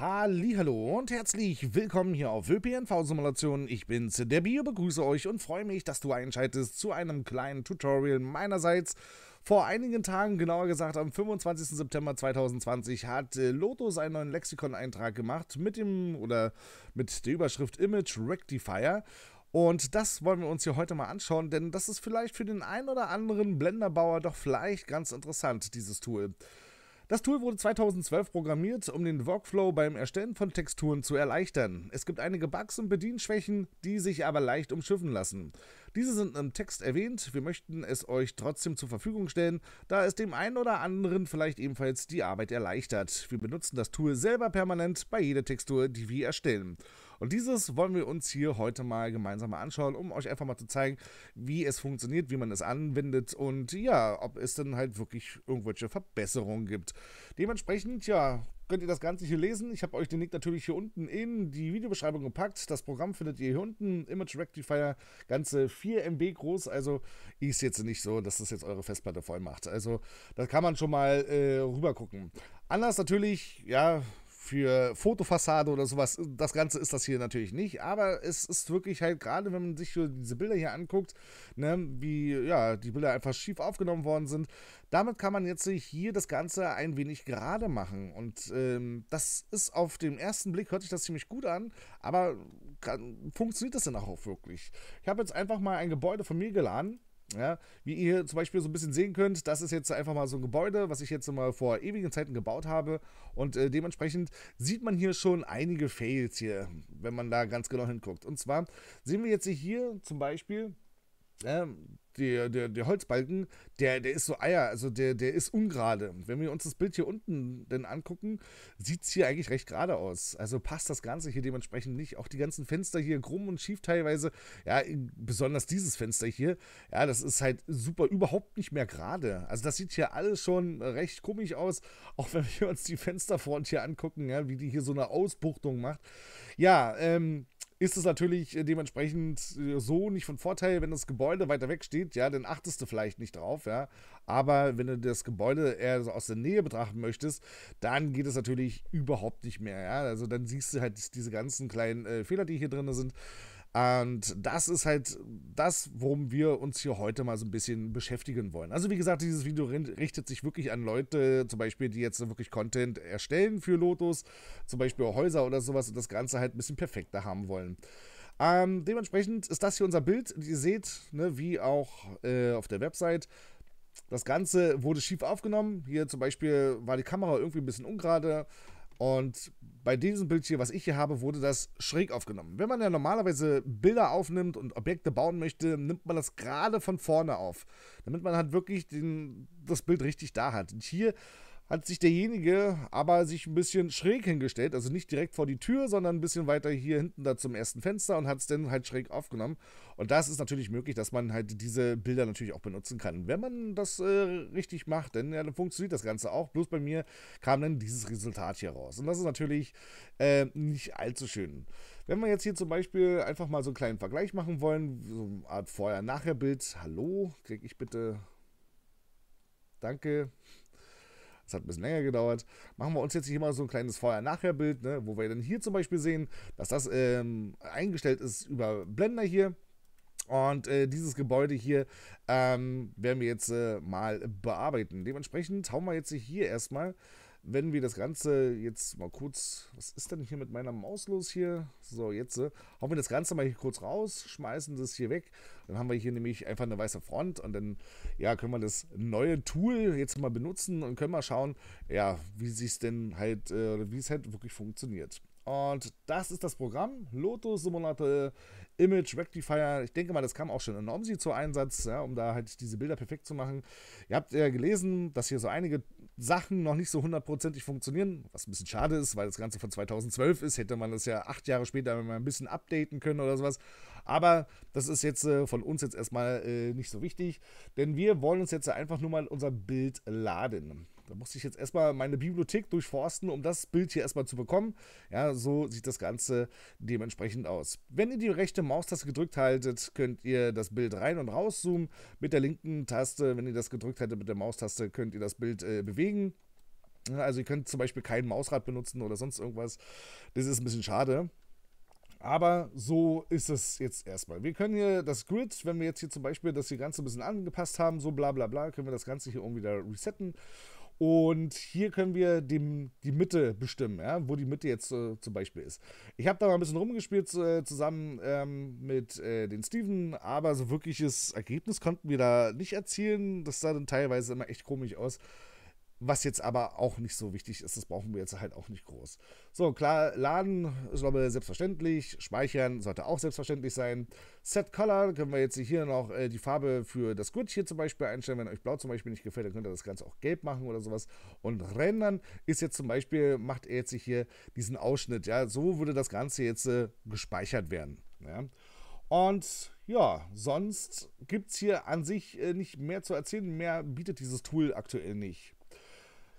Hallo und herzlich willkommen hier auf ÖPNV Simulation. Ich bin's, der Bio, begrüße euch und freue mich, dass du einschaltest zu einem kleinen Tutorial meinerseits. Vor einigen Tagen, genauer gesagt am 25. September 2020, hat äh, Lotus einen neuen Lexikon-Eintrag gemacht mit dem oder mit der Überschrift Image Rectifier. Und das wollen wir uns hier heute mal anschauen, denn das ist vielleicht für den ein oder anderen Blenderbauer doch vielleicht ganz interessant, dieses Tool. Das Tool wurde 2012 programmiert, um den Workflow beim Erstellen von Texturen zu erleichtern. Es gibt einige Bugs und Bedienschwächen, die sich aber leicht umschiffen lassen. Diese sind im Text erwähnt, wir möchten es euch trotzdem zur Verfügung stellen, da es dem einen oder anderen vielleicht ebenfalls die Arbeit erleichtert. Wir benutzen das Tool selber permanent bei jeder Textur, die wir erstellen. Und dieses wollen wir uns hier heute mal gemeinsam mal anschauen, um euch einfach mal zu zeigen, wie es funktioniert, wie man es anwendet und ja, ob es dann halt wirklich irgendwelche Verbesserungen gibt. Dementsprechend, ja, könnt ihr das Ganze hier lesen. Ich habe euch den Link natürlich hier unten in die Videobeschreibung gepackt. Das Programm findet ihr hier unten. Image Rectifier, ganze 4 MB groß. Also ist jetzt nicht so, dass das jetzt eure Festplatte voll macht. Also da kann man schon mal äh, rüber gucken. Anders natürlich, ja, für Fotofassade oder sowas. Das Ganze ist das hier natürlich nicht, aber es ist wirklich halt gerade, wenn man sich diese Bilder hier anguckt, ne, wie ja, die Bilder einfach schief aufgenommen worden sind, damit kann man jetzt hier das Ganze ein wenig gerade machen. Und ähm, das ist auf den ersten Blick, hört sich das ziemlich gut an, aber kann, funktioniert das denn auch wirklich? Ich habe jetzt einfach mal ein Gebäude von mir geladen ja, wie ihr zum Beispiel so ein bisschen sehen könnt, das ist jetzt einfach mal so ein Gebäude, was ich jetzt mal vor ewigen Zeiten gebaut habe. Und äh, dementsprechend sieht man hier schon einige Fails hier, wenn man da ganz genau hinguckt. Und zwar sehen wir jetzt hier zum Beispiel ähm, der, der, der Holzbalken, der, der ist so Eier, also der, der ist ungerade. Wenn wir uns das Bild hier unten denn angucken, sieht es hier eigentlich recht gerade aus. Also passt das Ganze hier dementsprechend nicht. Auch die ganzen Fenster hier krumm und schief teilweise. Ja, besonders dieses Fenster hier. Ja, das ist halt super überhaupt nicht mehr gerade. Also das sieht hier alles schon recht komisch aus. Auch wenn wir uns die Fensterfront hier angucken, ja, wie die hier so eine Ausbuchtung macht. Ja, ähm, ist es natürlich äh, dementsprechend äh, so nicht von Vorteil, wenn das Gebäude weiter weg steht, ja, dann achtest du vielleicht nicht drauf, ja. Aber wenn du das Gebäude eher so aus der Nähe betrachten möchtest, dann geht es natürlich überhaupt nicht mehr, ja. Also dann siehst du halt diese ganzen kleinen äh, Fehler, die hier drin sind. Und das ist halt das, worum wir uns hier heute mal so ein bisschen beschäftigen wollen. Also wie gesagt, dieses Video richtet sich wirklich an Leute, zum Beispiel, die jetzt wirklich Content erstellen für Lotus, zum Beispiel Häuser oder sowas und das Ganze halt ein bisschen perfekter haben wollen. Ähm, dementsprechend ist das hier unser Bild. Ihr seht, ne, wie auch äh, auf der Website, das Ganze wurde schief aufgenommen. Hier zum Beispiel war die Kamera irgendwie ein bisschen ungerade. Und bei diesem Bild hier, was ich hier habe, wurde das schräg aufgenommen. Wenn man ja normalerweise Bilder aufnimmt und Objekte bauen möchte, nimmt man das gerade von vorne auf, damit man halt wirklich den, das Bild richtig da hat. Und hier hat sich derjenige aber sich ein bisschen schräg hingestellt, also nicht direkt vor die Tür, sondern ein bisschen weiter hier hinten da zum ersten Fenster und hat es dann halt schräg aufgenommen. Und das ist natürlich möglich, dass man halt diese Bilder natürlich auch benutzen kann, wenn man das äh, richtig macht, denn ja, dann funktioniert das Ganze auch. Bloß bei mir kam dann dieses Resultat hier raus. Und das ist natürlich äh, nicht allzu schön. Wenn wir jetzt hier zum Beispiel einfach mal so einen kleinen Vergleich machen wollen, so eine Art Vorher-Nachher-Bild, hallo, kriege ich bitte... Danke. Es hat ein bisschen länger gedauert. Machen wir uns jetzt hier mal so ein kleines Vorher-Nachher-Bild, ne, wo wir dann hier zum Beispiel sehen, dass das ähm, eingestellt ist über Blender hier. Und äh, dieses Gebäude hier ähm, werden wir jetzt äh, mal bearbeiten. Dementsprechend hauen wir jetzt hier erstmal wenn wir das Ganze jetzt mal kurz, was ist denn hier mit meiner Maus los hier? So, jetzt äh, hauen wir das Ganze mal hier kurz raus, schmeißen das hier weg. Dann haben wir hier nämlich einfach eine weiße Front und dann ja, können wir das neue Tool jetzt mal benutzen und können mal schauen, ja, wie sich denn halt, äh, wie es halt wirklich funktioniert. Und das ist das Programm Lotus Simulator Image Rectifier. Ich denke mal, das kam auch schon in Omsi zu Einsatz, ja, um da halt diese Bilder perfekt zu machen. Ihr habt ja gelesen, dass hier so einige Sachen noch nicht so hundertprozentig funktionieren, was ein bisschen schade ist, weil das Ganze von 2012 ist, hätte man das ja acht Jahre später mal ein bisschen updaten können oder sowas. Aber das ist jetzt äh, von uns jetzt erstmal äh, nicht so wichtig, denn wir wollen uns jetzt einfach nur mal unser Bild laden. Da musste ich jetzt erstmal meine Bibliothek durchforsten, um das Bild hier erstmal zu bekommen. Ja, so sieht das Ganze dementsprechend aus. Wenn ihr die rechte Maustaste gedrückt haltet, könnt ihr das Bild rein und rauszoomen. Mit der linken Taste, wenn ihr das gedrückt hättet mit der Maustaste, könnt ihr das Bild äh, bewegen. Also ihr könnt zum Beispiel kein Mausrad benutzen oder sonst irgendwas. Das ist ein bisschen schade. Aber so ist es jetzt erstmal. Wir können hier das Grid, wenn wir jetzt hier zum Beispiel das hier Ganze ein bisschen angepasst haben, so bla bla bla, können wir das Ganze hier irgendwie wieder resetten und hier können wir die, die Mitte bestimmen, ja, wo die Mitte jetzt äh, zum Beispiel ist. Ich habe da mal ein bisschen rumgespielt äh, zusammen ähm, mit äh, den Steven, aber so wirkliches Ergebnis konnten wir da nicht erzielen. Das sah dann teilweise immer echt komisch aus. Was jetzt aber auch nicht so wichtig ist, das brauchen wir jetzt halt auch nicht groß. So, klar, laden ist glaube selbstverständlich. Speichern sollte auch selbstverständlich sein. Set Color können wir jetzt hier noch äh, die Farbe für das Grid hier zum Beispiel einstellen. Wenn euch blau zum Beispiel nicht gefällt, dann könnt ihr das Ganze auch gelb machen oder sowas. Und Rendern ist jetzt zum Beispiel, macht er jetzt hier diesen Ausschnitt. Ja, so würde das Ganze jetzt äh, gespeichert werden. Ja. Und ja, sonst gibt es hier an sich äh, nicht mehr zu erzählen. Mehr bietet dieses Tool aktuell nicht.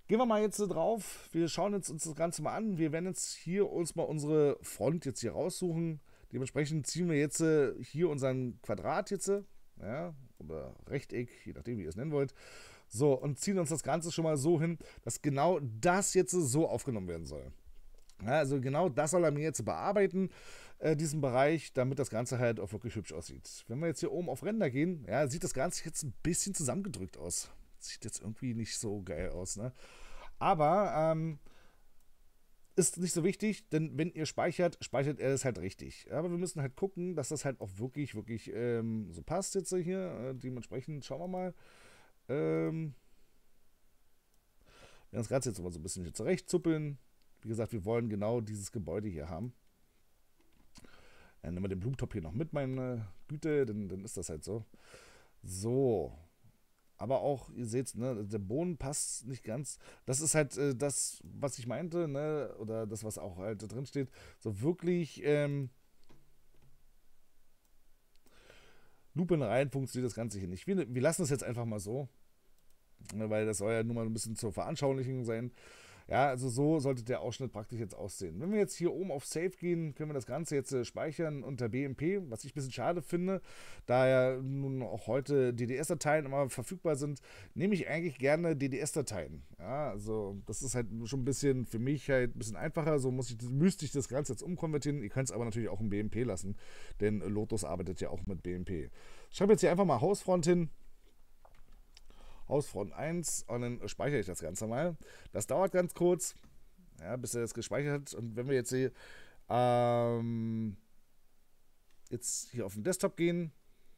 Gehen wir mal jetzt drauf. Wir schauen jetzt uns das Ganze mal an. Wir werden jetzt hier uns mal unsere Front jetzt hier raussuchen. Dementsprechend ziehen wir jetzt äh, hier unseren Quadrat jetzt, äh, ja, oder Rechteck, je nachdem, wie ihr es nennen wollt. So, und ziehen uns das Ganze schon mal so hin, dass genau das jetzt so aufgenommen werden soll. Ja, also genau das soll er mir jetzt bearbeiten, äh, diesen Bereich, damit das Ganze halt auch wirklich hübsch aussieht. Wenn wir jetzt hier oben auf Render gehen, ja, sieht das Ganze jetzt ein bisschen zusammengedrückt aus sieht jetzt irgendwie nicht so geil aus, ne? Aber ähm, ist nicht so wichtig, denn wenn ihr speichert, speichert er es halt richtig. Aber wir müssen halt gucken, dass das halt auch wirklich, wirklich ähm, so passt jetzt hier. Äh, dementsprechend schauen wir mal. Ähm, wir werden das Ganze jetzt aber so ein bisschen hier zurechtzuppeln. Wie gesagt, wir wollen genau dieses Gebäude hier haben. Dann nehmen wir den Blumentopf hier noch mit, meine Güte, dann, dann ist das halt so. So, aber auch, ihr seht, ne, der Boden passt nicht ganz. Das ist halt äh, das, was ich meinte, ne, oder das, was auch halt drin steht. So wirklich ähm, Lupen rein funktioniert das Ganze hier nicht. Wir, wir lassen es jetzt einfach mal so, ne, weil das soll ja nur mal ein bisschen zur Veranschaulichung sein. Ja, also so sollte der Ausschnitt praktisch jetzt aussehen. Wenn wir jetzt hier oben auf Save gehen, können wir das Ganze jetzt äh, speichern unter BMP, was ich ein bisschen schade finde, da ja nun auch heute DDS-Dateien immer verfügbar sind, nehme ich eigentlich gerne DDS-Dateien. Ja, also das ist halt schon ein bisschen für mich halt ein bisschen einfacher, so muss ich, müsste ich das Ganze jetzt umkonvertieren. Ihr könnt es aber natürlich auch in BMP lassen, denn Lotus arbeitet ja auch mit BMP. Ich schreibe jetzt hier einfach mal Hausfront hin aus Front 1 und dann speichere ich das Ganze mal. Das dauert ganz kurz, ja, bis er das gespeichert hat. Und wenn wir jetzt hier, ähm, jetzt hier auf den Desktop gehen,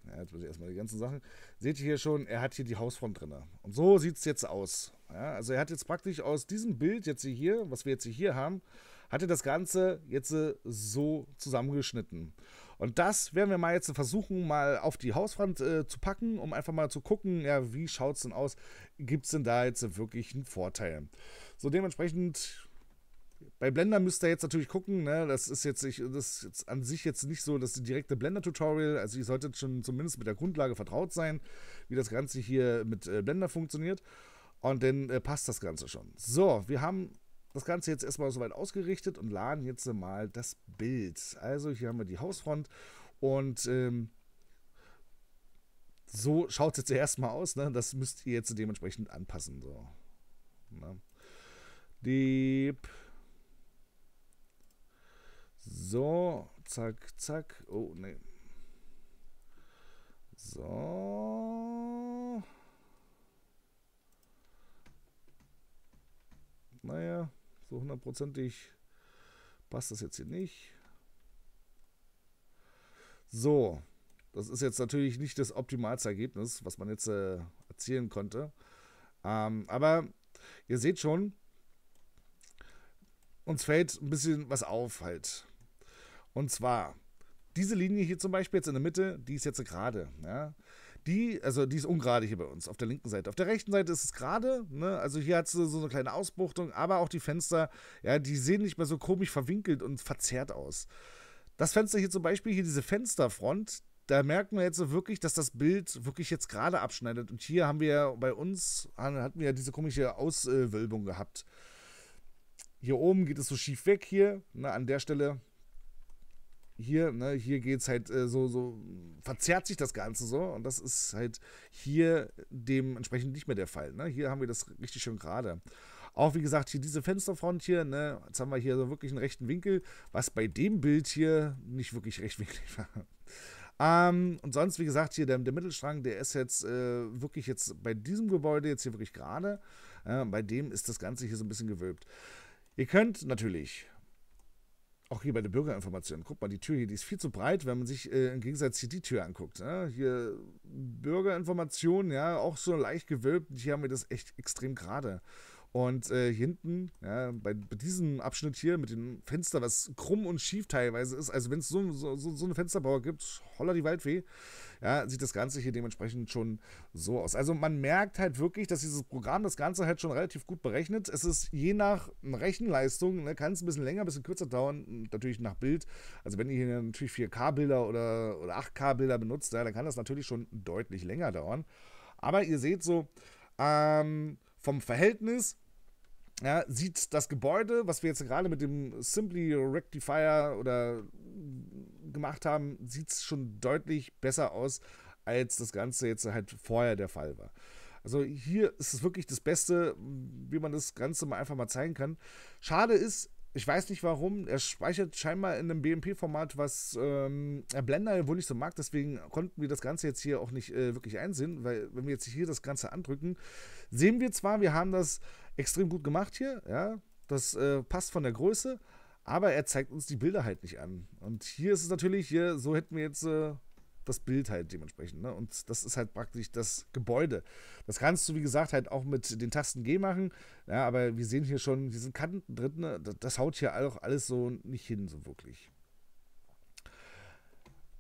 ja, jetzt muss ich erstmal die ganzen Sachen, seht ihr hier schon, er hat hier die Hausfront drin. Und so sieht es jetzt aus. Ja, also er hat jetzt praktisch aus diesem Bild jetzt hier, was wir jetzt hier haben, hatte das Ganze jetzt äh, so zusammengeschnitten. Und das werden wir mal jetzt versuchen, mal auf die Hauswand äh, zu packen, um einfach mal zu gucken, ja, wie schaut es denn aus? Gibt es denn da jetzt wirklich einen Vorteil? So, dementsprechend bei Blender müsst ihr jetzt natürlich gucken, ne? das ist jetzt nicht, das ist jetzt an sich jetzt nicht so das direkte Blender-Tutorial, also ihr solltet schon zumindest mit der Grundlage vertraut sein, wie das Ganze hier mit äh, Blender funktioniert und dann äh, passt das Ganze schon. So, wir haben das Ganze jetzt erstmal soweit ausgerichtet und laden jetzt mal das Bild. Also hier haben wir die Hausfront und ähm, so schaut es jetzt erstmal aus. Ne? Das müsst ihr jetzt dementsprechend anpassen. So. Ne? Deep. So, zack, zack. Oh, ne. So. Naja. So hundertprozentig passt das jetzt hier nicht. So, das ist jetzt natürlich nicht das optimalste Ergebnis, was man jetzt äh, erzielen konnte. Ähm, aber ihr seht schon, uns fällt ein bisschen was auf halt. Und zwar, diese Linie hier zum Beispiel jetzt in der Mitte, die ist jetzt gerade. Ja? Die, also die ist ungerade hier bei uns auf der linken Seite. Auf der rechten Seite ist es gerade, ne? also hier hat es so eine kleine Ausbuchtung, aber auch die Fenster, ja, die sehen nicht mehr so komisch verwinkelt und verzerrt aus. Das Fenster hier zum Beispiel, hier diese Fensterfront, da merken wir jetzt so wirklich, dass das Bild wirklich jetzt gerade abschneidet. Und hier haben wir bei uns, hatten wir ja diese komische Auswölbung gehabt. Hier oben geht es so schief weg hier, ne, an der Stelle hier, ne, hier geht's halt äh, so, so, verzerrt sich das Ganze so und das ist halt hier dementsprechend nicht mehr der Fall. Ne? Hier haben wir das richtig schön gerade. Auch wie gesagt, hier diese Fensterfront hier, ne, jetzt haben wir hier so wirklich einen rechten Winkel, was bei dem Bild hier nicht wirklich rechtwinklig war. Ähm, und sonst, wie gesagt, hier der, der Mittelstrang, der ist jetzt äh, wirklich jetzt bei diesem Gebäude jetzt hier wirklich gerade. Äh, bei dem ist das Ganze hier so ein bisschen gewölbt. Ihr könnt natürlich auch hier bei der Bürgerinformation. Guck mal, die Tür hier, die ist viel zu breit, wenn man sich äh, im Gegensatz hier die Tür anguckt. Ne? Hier Bürgerinformation, ja, auch so leicht gewölbt. Hier haben wir das echt extrem gerade. Und äh, hinten, ja, bei, bei, diesem Abschnitt hier mit dem Fenster, was krumm und schief teilweise ist, also wenn es so, so, so, eine Fensterbauer gibt, holla die Waldweh, ja, sieht das Ganze hier dementsprechend schon so aus. Also man merkt halt wirklich, dass dieses Programm das Ganze halt schon relativ gut berechnet. Es ist je nach Rechenleistung, ne, kann es ein bisschen länger, ein bisschen kürzer dauern, natürlich nach Bild. Also wenn ihr hier natürlich 4K-Bilder oder, oder 8K-Bilder benutzt, ja, dann kann das natürlich schon deutlich länger dauern. Aber ihr seht so, ähm, vom Verhältnis ja, sieht das Gebäude, was wir jetzt gerade mit dem Simply Rectifier oder gemacht haben, sieht es schon deutlich besser aus, als das Ganze jetzt halt vorher der Fall war. Also hier ist es wirklich das Beste, wie man das Ganze mal einfach mal zeigen kann. Schade ist, ich weiß nicht warum, er speichert scheinbar in einem BMP-Format, was ähm, Blender wohl nicht so mag, deswegen konnten wir das Ganze jetzt hier auch nicht äh, wirklich einsehen, weil wenn wir jetzt hier das Ganze andrücken, sehen wir zwar, wir haben das extrem gut gemacht hier, ja, das äh, passt von der Größe, aber er zeigt uns die Bilder halt nicht an. Und hier ist es natürlich, hier, so hätten wir jetzt äh, das Bild halt dementsprechend. Ne? Und das ist halt praktisch das Gebäude. Das kannst du, wie gesagt, halt auch mit den Tasten G machen. Ja, aber wir sehen hier schon diesen Kanten drin. Ne? Das, das haut hier auch alles so nicht hin, so wirklich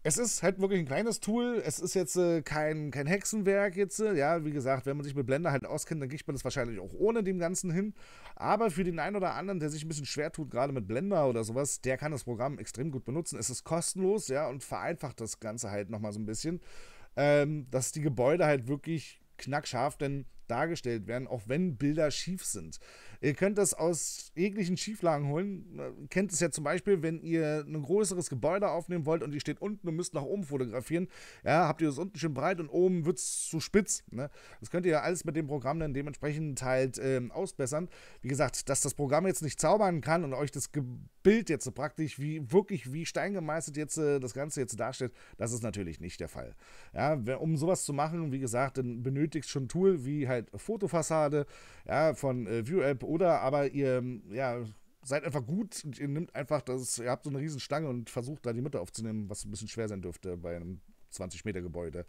es ist halt wirklich ein kleines Tool. Es ist jetzt äh, kein, kein Hexenwerk jetzt. Äh, ja, wie gesagt, wenn man sich mit Blender halt auskennt, dann kriegt man das wahrscheinlich auch ohne dem Ganzen hin. Aber für den einen oder anderen, der sich ein bisschen schwer tut, gerade mit Blender oder sowas, der kann das Programm extrem gut benutzen. Es ist kostenlos, ja, und vereinfacht das Ganze halt nochmal so ein bisschen, ähm, dass die Gebäude halt wirklich knackscharf denn dargestellt werden, auch wenn Bilder schief sind. Ihr könnt das aus jeglichen Schieflagen holen. Ihr äh, kennt es ja zum Beispiel, wenn ihr ein größeres Gebäude aufnehmen wollt und ihr steht unten und müsst nach oben fotografieren. Ja, habt ihr das unten schön breit und oben wird es zu spitz. Ne? Das könnt ihr ja alles mit dem Programm dann dementsprechend halt ähm, ausbessern. Wie gesagt, dass das Programm jetzt nicht zaubern kann und euch das Bild jetzt so praktisch wie wirklich wie steingemeißelt jetzt äh, das Ganze jetzt darstellt, das ist natürlich nicht der Fall. Ja, um sowas zu machen, wie gesagt, dann benötigst schon Tool wie halt Fotofassade ja, von äh, View oder aber ihr, ja, seid einfach gut und ihr nimmt einfach das, ihr habt so eine Riesenstange und versucht da die Mitte aufzunehmen, was ein bisschen schwer sein dürfte bei einem 20-Meter-Gebäude.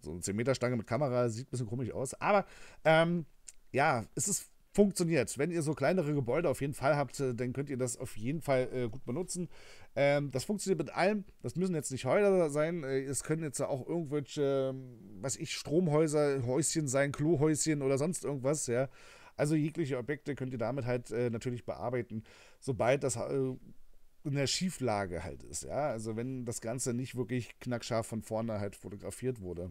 So eine 10-Meter-Stange mit Kamera sieht ein bisschen komisch aus, aber ähm, ja, es ist funktioniert. Wenn ihr so kleinere Gebäude auf jeden Fall habt, äh, dann könnt ihr das auf jeden Fall äh, gut benutzen. Ähm, das funktioniert mit allem. Das müssen jetzt nicht Häuser sein. Äh, es können jetzt auch irgendwelche, äh, was ich, Stromhäuser, Häuschen sein, Klohäuschen oder sonst irgendwas, ja. Also jegliche Objekte könnt ihr damit halt äh, natürlich bearbeiten, sobald das äh, in der Schieflage halt ist. Ja, also wenn das Ganze nicht wirklich knackscharf von vorne halt fotografiert wurde.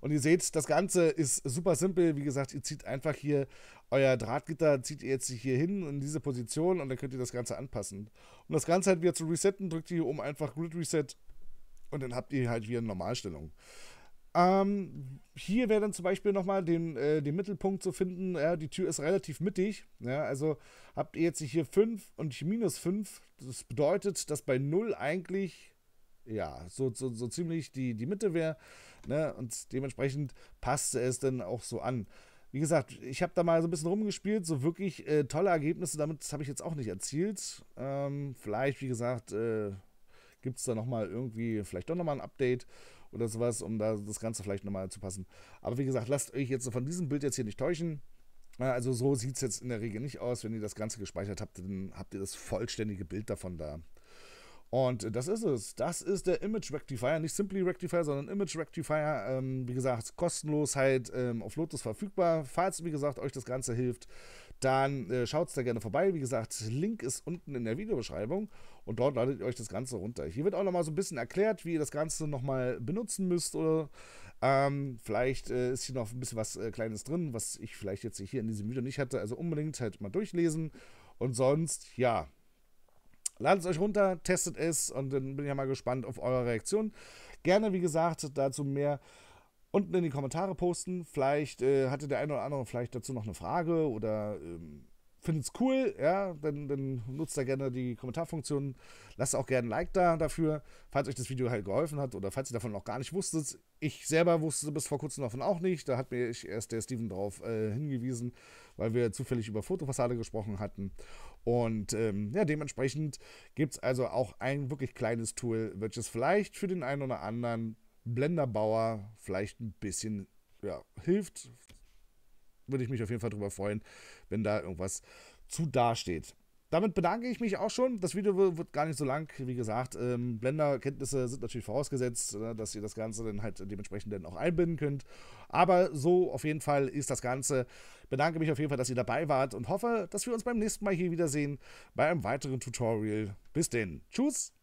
Und ihr seht, das Ganze ist super simpel. Wie gesagt, ihr zieht einfach hier euer Drahtgitter, zieht ihr jetzt hier hin in diese Position und dann könnt ihr das Ganze anpassen. Um das Ganze halt wieder zu resetten, drückt ihr hier oben einfach Grid Reset und dann habt ihr halt wieder eine Normalstellung. Ähm, hier wäre dann zum Beispiel nochmal den, äh, den Mittelpunkt zu finden. Ja, die Tür ist relativ mittig. Ja, also habt ihr jetzt hier 5 und minus 5. Das bedeutet, dass bei 0 eigentlich ja, so, so, so ziemlich die, die Mitte wäre. Ne? Und dementsprechend passte es dann auch so an. Wie gesagt, ich habe da mal so ein bisschen rumgespielt, so wirklich äh, tolle Ergebnisse, damit habe ich jetzt auch nicht erzielt. Ähm, vielleicht, wie gesagt, äh, gibt es da nochmal irgendwie, vielleicht doch nochmal ein Update oder sowas, um da das Ganze vielleicht nochmal zu passen. Aber wie gesagt, lasst euch jetzt von diesem Bild jetzt hier nicht täuschen. Äh, also so sieht es jetzt in der Regel nicht aus. Wenn ihr das Ganze gespeichert habt, dann habt ihr das vollständige Bild davon da. Und das ist es. Das ist der Image Rectifier. Nicht Simply Rectifier, sondern Image Rectifier. Ähm, wie gesagt, kostenlos halt ähm, auf Lotus verfügbar. Falls, wie gesagt, euch das Ganze hilft, dann äh, schaut da gerne vorbei. Wie gesagt, Link ist unten in der Videobeschreibung und dort ladet ihr euch das Ganze runter. Hier wird auch nochmal so ein bisschen erklärt, wie ihr das Ganze nochmal benutzen müsst oder ähm, vielleicht äh, ist hier noch ein bisschen was äh, Kleines drin, was ich vielleicht jetzt hier in diesem Video nicht hatte. Also unbedingt halt mal durchlesen. Und sonst, ja, Ladet es euch runter, testet es und dann bin ich ja mal gespannt auf eure Reaktion. Gerne, wie gesagt, dazu mehr unten in die Kommentare posten. Vielleicht äh, hatte der eine oder andere vielleicht dazu noch eine Frage oder ähm, findet es cool. Ja, dann, dann, nutzt da gerne die Kommentarfunktion. Lasst auch gerne ein Like da dafür, falls euch das Video halt geholfen hat oder falls ihr davon noch gar nicht wusstet. Ich selber wusste bis vor kurzem davon auch nicht. Da hat mir erst der Steven drauf äh, hingewiesen, weil wir zufällig über Fotofassade gesprochen hatten. Und ähm, ja, dementsprechend gibt es also auch ein wirklich kleines Tool, welches vielleicht für den einen oder anderen Blenderbauer vielleicht ein bisschen ja, hilft. Würde ich mich auf jeden Fall darüber freuen, wenn da irgendwas zu dasteht damit bedanke ich mich auch schon. Das Video wird gar nicht so lang, wie gesagt. Ähm, Blender-Kenntnisse sind natürlich vorausgesetzt, ne, dass ihr das Ganze dann halt dementsprechend dann auch einbinden könnt. Aber so auf jeden Fall ist das Ganze. Bedanke mich auf jeden Fall, dass ihr dabei wart und hoffe, dass wir uns beim nächsten Mal hier wiedersehen bei einem weiteren Tutorial. Bis denn. Tschüss!